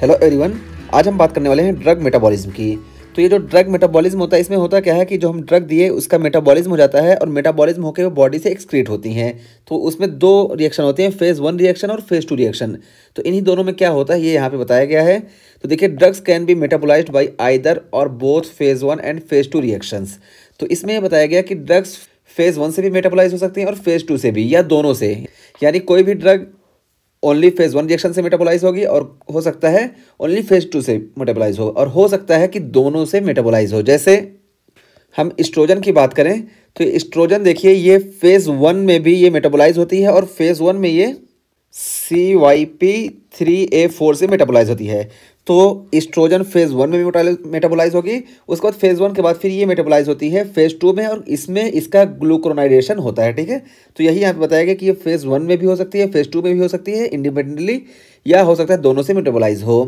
hello everyone आज हम बात करने वाले हैं ड्रग मेटाबॉलिज्म की तो ये जो ड्रग मेटाबॉलिज्म होता है इसमें होता क्या है कि जो हम ड्रग दिए उसका मेटाबॉलिज्म हो जाता है और मेटाबॉलिज्म होकर वो बॉडी से एक्सक्रीट होती हैं तो उसमें दो रिएक्शन होते हैं फेज़ वन रिएक्शन और फेज़ टू रिएक्शन तो इन्हीं दोनों में क्या होता है ये यहाँ पर बताया गया है तो देखिए drugs can be metabolize by either or both phase one and phase two reactions तो इसमें यह बताया गया कि ड्रग्स फेज़ वन से भी मेटाबोलाइज हो सकती हैं और फेज़ टू से भी या दोनों से यानी कोई भी drug only phase one reaction से मेटाबोलाइज होगी और हो सकता है ओनली फेज टू से मेटाबोलाइज हो और हो सकता है कि दोनों से मेटाबोलाइज हो जैसे हम स्ट्रोजन की बात करें तो स्ट्रोजन देखिए ये फेज़ वन में भी ये मेटाबोलाइज होती है और फेज़ वन में ये C Y P three A four से मेटाबोलाइज होती है तो इस्ट्रोजन फेज़ वन में भी मेटाबोलाइज होगी उसके बाद फेज़ वन के बाद फिर ये मेटाबोलाइज होती है फेज़ टू में और इसमें इसका ग्लूक्रोनाइजेशन होता है ठीक है तो यही यहाँ पे बताया गया कि ये फेज़ वन में भी हो सकती है फेज़ टू में भी हो सकती है इंडिपेंडेंटली या हो सकता है दोनों से मेटाबोलाइज हो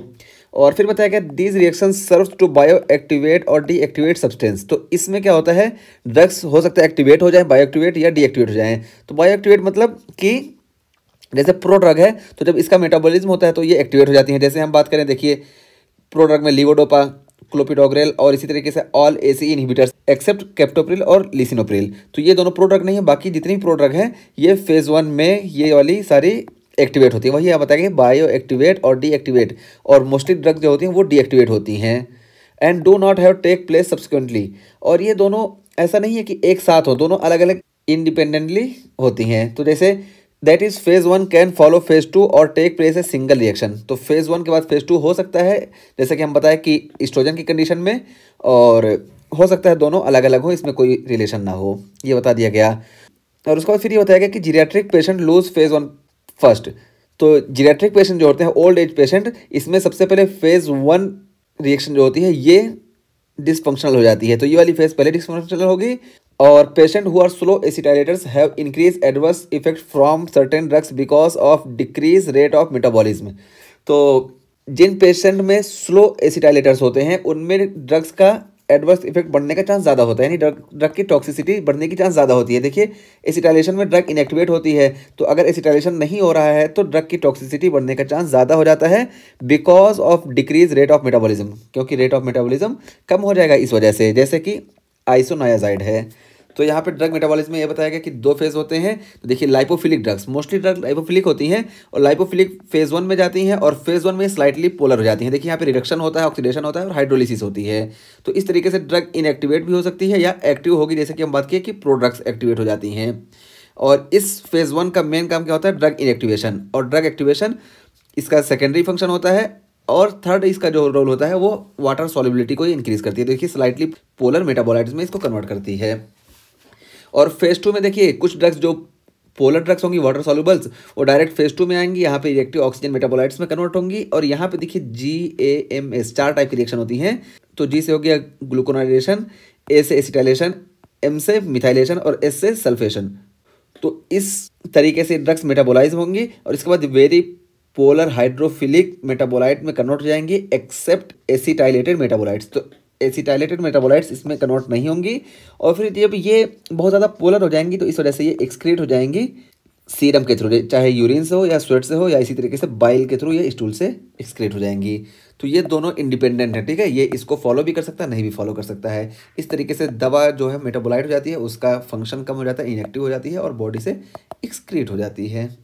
और फिर बताया गया these reaction serve to bioactivate और डी एक्टिवेट सब्सटेंस तो इसमें क्या होता है ड्रग्स हो सकता है एक्टिवेट हो जाए बायो एक्टिवेट या डीएक्टिवेट हो जाए तो बायो एक्टिवेट मतलब कि जैसे प्रोड्रग है तो जब इसका मेटाबॉलिज्म होता है तो ये एक्टिवेट हो जाती है जैसे हम बात करें देखिए प्रोड्रग में लिवोडोपा क्लोपिडोग्रेल और इसी तरीके से all A C inhibitors except captopril और लिसिनोप्रिल तो ये दोनों प्रोड्रग नहीं है बाकी जितनी प्रोड्रग हैं ये फेज़ वन में ये वाली सारी एक्टिवेट होती है वही आप बताएंगे बायो एक्टिवेट और डीएक्टिवेट और मोस्टली ड्रग जो होती हैं वो डीएक्टिवेट होती हैं and do not have take place subsequently और ये दोनों ऐसा नहीं है कि एक साथ हो दोनों अलग अलग इंडिपेंडेंटली होती हैं तो जैसे that is phase one can follow phase two or take place a single reaction तो फेज वन के बाद फेज टू हो सकता है जैसे कि हम बताएं कि स्ट्रोजन की कंडीशन में और हो सकता है दोनों अलग अलग हो इसमें कोई रिलेशन ना हो ये बता दिया गया और उसके बाद फिर ये बताया गया कि geriatric patient lose phase one first तो जीरियाट्रिक पेशेंट जो होते हैं ओल्ड एज पेशेंट इसमें सबसे पहले फेज़ वन रिएक्शन जो होती है ये डिसफंक्शनल हो जाती है तो ये वाली फेज पहले डिसफंक्शनल होगी और patient who are slow acetylators have increase adverse effect from certain drugs because of decrease rate of metabolism तो जिन पेशेंट में स्लो एसिटाइलेटर्स होते हैं उनमें ड्रग्स का एडवर्स इफेक्ट बढ़ने का चांस ज़्यादा होता है यानी ड्रग ड्रग की टॉक्सिसिटी बढ़ने की चांस ज़्यादा होती है देखिए एसिटाइलेशन में ड्रग इनएक्टिवेट होती है तो अगर एसिटाइलेशन नहीं हो रहा है तो ड्रग की टॉक्सिसिटी बढ़ने का चांस ज़्यादा हो जाता है because of decrease rate of metabolism क्योंकि रेट ऑफ मेटाबॉलिज्म कम हो जाएगा इस वजह से जैसे कि आइसोनायाजाइड है तो यहाँ पे ड्रग मेटाबॉलिज्म में ये बताया गया कि दो फेज होते हैं तो देखिए lipophilic drugs mostly drug lipophilic होती हैं और लाइपोफिलिक फेज वन में जाती हैं और फेज वन में स्लाइटली पोलर हो जाती हैं देखिए यहाँ पे रिडक्शन होता है ऑक्सीडेशन होता है और हाइड्रोलिसिस होती है तो इस तरीके से ड्रग इनएक्टिवेट भी हो सकती है या एक्टिव होगी जैसे कि हम बात किए कि प्रोड्रग्स एक्टिवेट हो जाती हैं और इस फेज वन का मेन काम क्या होता है ड्रग इनएक्टिवेशन और ड्रग एक्टिवेशन इसका सेकेंडरी फंक्शन होता है और थर्ड इसका जो रोल होता है वो वाटर सॉलिबिलिटी को इंक्रीज करती है देखिए स्लाइटली पोलर मेटाबोलाइट्स में इसको कन्वर्ट करती है और फेज टू में देखिए कुछ ड्रग्स जो पोलर ड्रग्स होंगी वाटर सॉल्यूबल्स वो डायरेक्ट फेज टू में आएंगी यहाँ पे रिएक्टिव ऑक्सीजन मेटाबोलाइट्स में कन्वर्ट होंगी और यहाँ पे देखिए जी ए एम एस चार टाइप की रिएक्शन होती हैं तो जी से हो गया ग्लूकोनाइजेशन ए से एसिटाइलेशन एम से मिथाइलेशन और एस से सल्फेशन तो इस तरीके से ड्रग्स मेटाबोलाइज होंगी और इसके बाद वेरी पोलर हाइड्रोफिलिक मेटाबोलाइट में कन्वर्ट हो जाएंगे एक्सेप्ट एसिटाइलेटेड मेटाबोलाइट्स तो एसिटाइलेटेड मेटाबोलाइट्स इसमें कन्वर्ट नहीं होंगी और फिर जब ये बहुत ज़्यादा पोलर हो जाएंगी तो इस वजह से ये एक्सक्रीट हो जाएंगी सीरम के थ्रू चाहे यूरिन से हो या स्वेट से हो या इसी तरीके से बाइल के थ्रू या स्टूल से एक्सक्रीट हो जाएंगी तो ये दोनों इंडिपेंडेंट है ठीक है ये इसको फॉलो भी कर सकता है नहीं भी फॉलो कर सकता है इस तरीके से दवा जो है मेटाबोलाइट हो जाती है उसका फंक्शन कम हो जाता है इनेक्टिव हो जाती है और बॉडी से एक्सक्रीट हो जाती है